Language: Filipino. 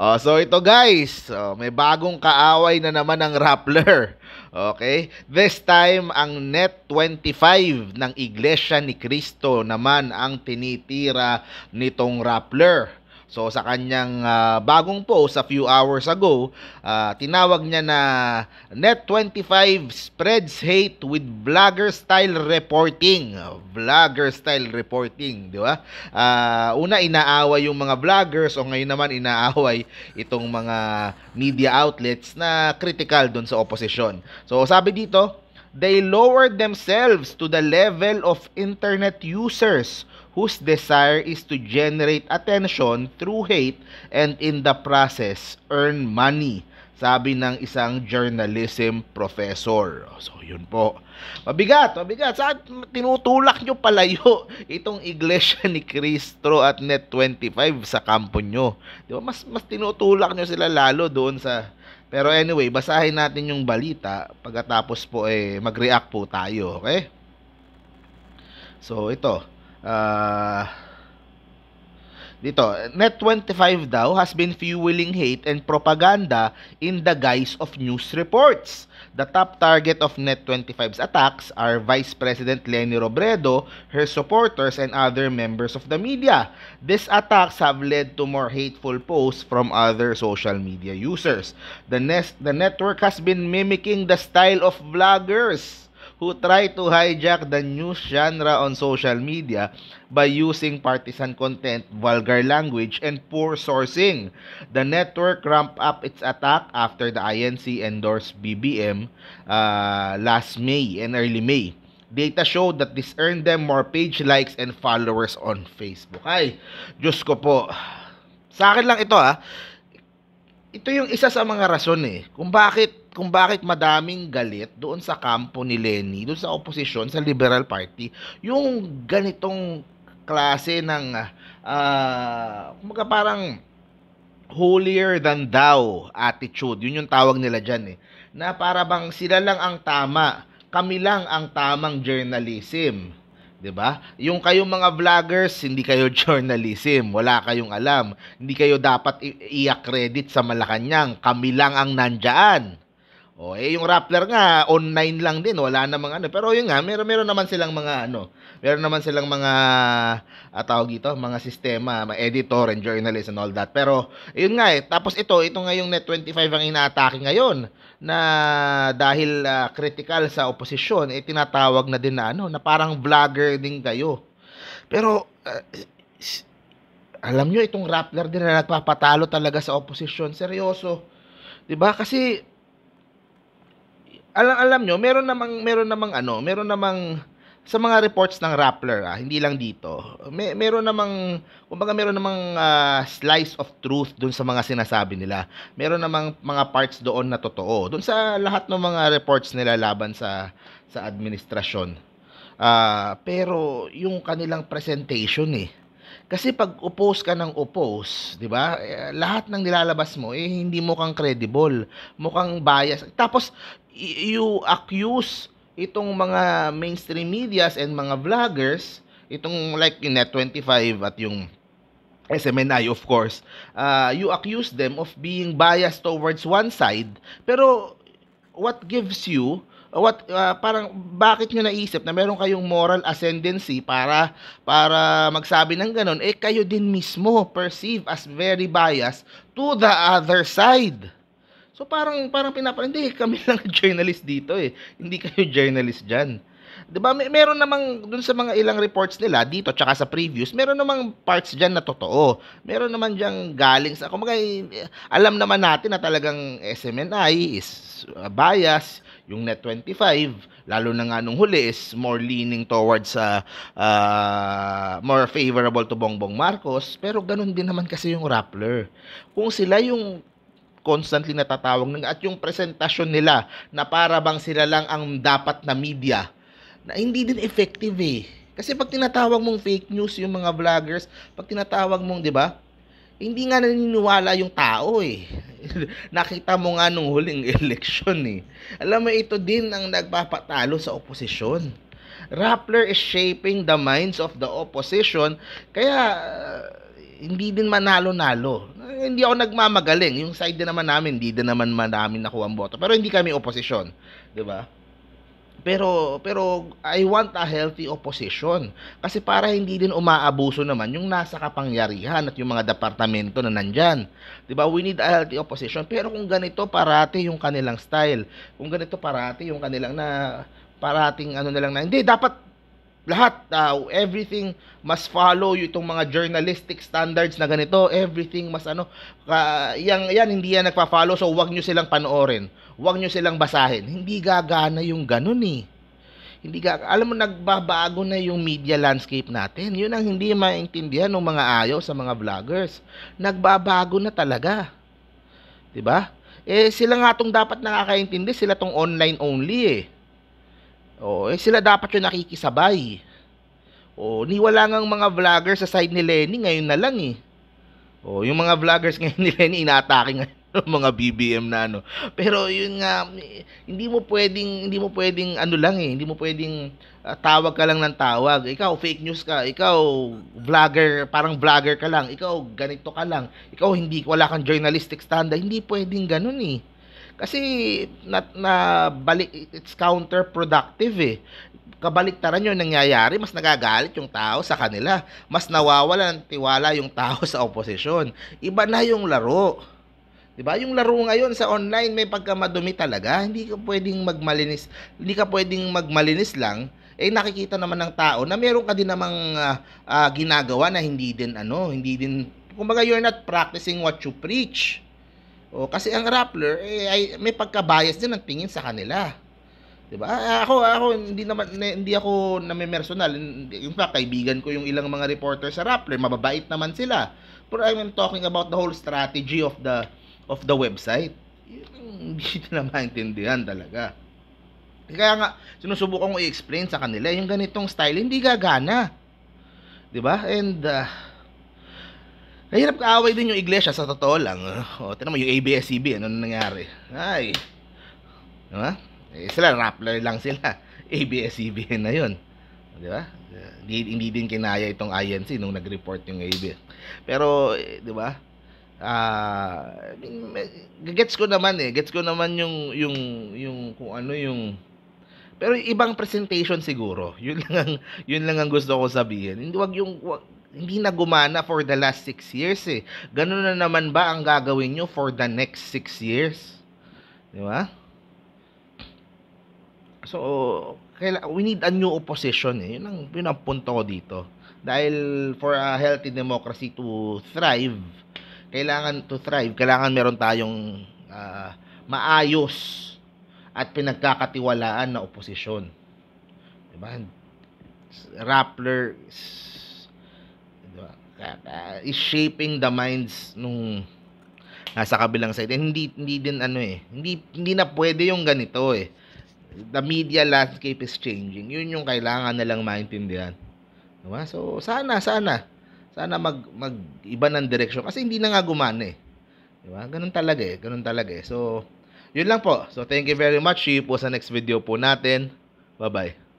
Oh, so ito guys, oh, may bagong kaaway na naman ang Rappler. Okay? This time, ang net 25 ng Iglesia ni Cristo naman ang tinitira nitong Rappler. So sa kanyang uh, bagong post a few hours ago, uh, tinawag niya na Net25 spreads hate with vlogger style reporting. Vlogger style reporting, di ba? Uh, una inaaway yung mga vloggers o ngayon naman inaaway itong mga media outlets na critical doon sa opposition. So sabi dito, they lowered themselves to the level of internet users whose desire is to generate attention through hate and in the process earn money sabi ng isang journalism professor. So, yun po. Mabigat, mabigat. Sa tinutulak nyo palayo itong iglesia ni Cristo at Net 25 sa kampo nyo. Di ba? Mas, mas tinutulak nyo sila lalo doon sa... Pero anyway, basahin natin yung balita. Pagkatapos po, eh, mag-react po tayo. Okay? So, ito. Uh, dito, Net25 daw has been fueling hate and propaganda in the guise of news reports. The top target of Net25's attacks are Vice President Leni Robredo, her supporters, and other members of the media. These attacks have led to more hateful posts from other social media users. The, nest, the network has been mimicking the style of vloggers who try to hijack the news genre on social media by using partisan content, vulgar language, and poor sourcing. The network ramped up its attack after the INC endorsed BBM uh, last May and early May. Data showed that this earned them more page likes and followers on Facebook. Ay, Diyos ko po. Sa akin lang ito ah. Ito yung isa sa mga rason eh kung bakit kung bakit madaming galit doon sa kampo ni Lenny, doon sa oposisyon, sa Liberal Party, yung ganitong klase ng uh, kumbaga parang holier than thou attitude. Yun yung tawag nila dyan eh. Na para bang sila lang ang tama, kami lang ang tamang journalism. 'di ba? Yung kayong mga vloggers, hindi kayo journalism, wala kayong alam. Hindi kayo dapat i-accredit sa Malacanang, kami lang ang nandiyan. O oh, eh yung Rappler nga online lang din, wala mga ano. Pero yun nga, meron meron naman silang mga ano, meron naman silang mga uh, tawag dito, mga sistema, mga editor and journalist and all that. Pero yun nga eh, tapos ito, ito nga yung Net25 ang inaatake ngayon na dahil uh, critical sa oposisyon, eh tinatawag na din na ano, na parang vlogger din kayo. Pero uh, alam nyo, itong Rappler din na nagpapatalo talaga sa oposisyon. Seryoso. 'di ba? Kasi alam alam nyo, meron namang meron namang ano, meron namang sa mga reports ng Rappler, ah, hindi lang dito. May meron namang kumbaga meron namang uh, slice of truth doon sa mga sinasabi nila. Meron namang mga parts doon na totoo. Doon sa lahat ng mga reports nila laban sa sa administrasyon. Uh, pero yung kanilang presentation eh kasi pag oppose ka ng oppose, 'di ba? Eh, lahat ng nilalabas mo eh hindi mo kang credible, mukhang bias. Tapos you accuse itong mga mainstream medias and mga vloggers, itong like yung Net25 at yung SMNI of course, uh, you accuse them of being biased towards one side, pero what gives you what uh, parang bakit niyo naisip na meron kayong moral ascendancy para para magsabi ng ganun eh kayo din mismo perceive as very biased to the other side. So parang parang pinapanood kami lang journalist dito eh. Hindi kayo journalist diyan. 'di ba? May meron namang dun sa mga ilang reports nila dito tsaka sa previews, meron namang parts diyan na totoo. Meron naman diyang galing sa kumbaga eh, alam naman natin na talagang SMNI is uh, ah, bias yung net 25, lalo na nga nung huli, is more leaning towards sa uh, uh, more favorable to Bongbong Marcos. Pero ganun din naman kasi yung Rappler. Kung sila yung constantly natatawag ng at yung presentasyon nila na para bang sila lang ang dapat na media na hindi din effective eh. Kasi pag tinatawag mong fake news yung mga vloggers, pag tinatawag mong, 'di ba? hindi nga naniniwala yung tao eh. Nakita mo nga nung huling eleksyon eh. Alam mo, ito din ang nagpapatalo sa oposisyon. Rappler is shaping the minds of the opposition, kaya uh, hindi din manalo-nalo. Hindi ako nagmamagaling. Yung side din naman namin, hindi din naman namin nakuha ang boto. Pero hindi kami oposisyon. ba? Diba? Pero pero I want a healthy opposition kasi para hindi din umaabuso naman yung nasa kapangyarihan at yung mga departamento na nandiyan. 'Di ba? We need a healthy opposition. Pero kung ganito parati yung kanilang style, kung ganito parati yung kanilang na parating ano na lang na hindi dapat lahat, uh, everything must follow itong mga journalistic standards na ganito, everything mas ano, uh, yan, yan, hindi yan nagpa-follow, so wag nyo silang panoorin, wag nyo silang basahin. Hindi gagana yung ganun eh. Hindi ga, alam mo, nagbabago na yung media landscape natin. Yun ang hindi maintindihan ng mga ayaw sa mga vloggers. Nagbabago na talaga. 'Di ba? Eh, sila nga tong dapat nakakaintindi, sila tong online only eh. Oh, eh sila dapat yung nakikisabay. O, oh, niwala ngang mga vlogger sa side ni Lenny ngayon na lang eh. Oh, yung mga vloggers ngayon ni Lenny inaatake ng mga BBM na ano. Pero yun nga hindi mo pwedeng hindi mo pwedeng ano lang eh, hindi mo pwedeng uh, tawag ka lang ng tawag. Ikaw fake news ka, ikaw vlogger, parang vlogger ka lang, ikaw ganito ka lang, ikaw hindi wala kang journalistic standard. Hindi pwedeng ganun eh. Kasi not na balik, it's counterproductive eh. Kabaliktaran yung nangyayari, mas nagagalit yung tao sa kanila. Mas nawawala ng tiwala yung tao sa oposisyon. Iba na yung laro. 'Di ba? Yung laro ngayon sa online may pagkamadumi talaga. Hindi ka pwedeng magmalinis. Hindi ka pwedeng magmalinis lang eh nakikita naman ng tao na meron ka din namang uh, uh, ginagawa na hindi din ano, hindi din kumbaga you're not practicing what you preach. O oh, kasi ang Rappler eh ay may pagka-bias din ang tingin sa kanila. 'Di ba? Ah, ah, ako ako hindi naman hindi ako namemersonal. Yung pa kaibigan ko yung ilang mga reporter sa Rappler, mababait naman sila. Pero I'm talking about the whole strategy of the of the website. Hindi na maintindihan talaga. Kaya nga sinusubukan ko i-explain sa kanila yung ganitong style hindi gagana. 'Di ba? And uh, Nahirap kaaway din yung iglesia sa totoo lang. O, oh, tinan mo yung ABS-CBN, ano nangyari? Ay. Diba? Eh, sila, Rappler lang sila. ABS-CBN na yun. Di ba? Hindi, hindi din kinaya itong INC nung nag-report yung AB. Pero, eh, di ba? Ah, uh, gets ko naman eh. Gets ko naman yung yung yung kung ano yung pero ibang presentation siguro. Yun lang ang yun lang ang gusto ko sabihin. Hindi wag yung wag, hindi na gumana for the last 6 years eh. Ganun na naman ba ang gagawin nyo for the next 6 years? Di ba? So, we need a new opposition eh. Yun ang, yun ang punto ko dito. Dahil for a healthy democracy to thrive, kailangan to thrive, kailangan meron tayong uh, maayos at pinagkakatiwalaan na oposisyon. Diba? Rappler uh, is shaping the minds nung nasa kabilang side. And hindi hindi din ano eh. Hindi hindi na pwede yung ganito eh. The media landscape is changing. Yun yung kailangan na lang maintindihan. Diba? So sana sana sana mag mag iba ng direksyon kasi hindi na nga gumana eh. Diba? Ganun talaga eh. Ganun talaga eh. So yun lang po. So thank you very much. See you po sa next video po natin. Bye-bye.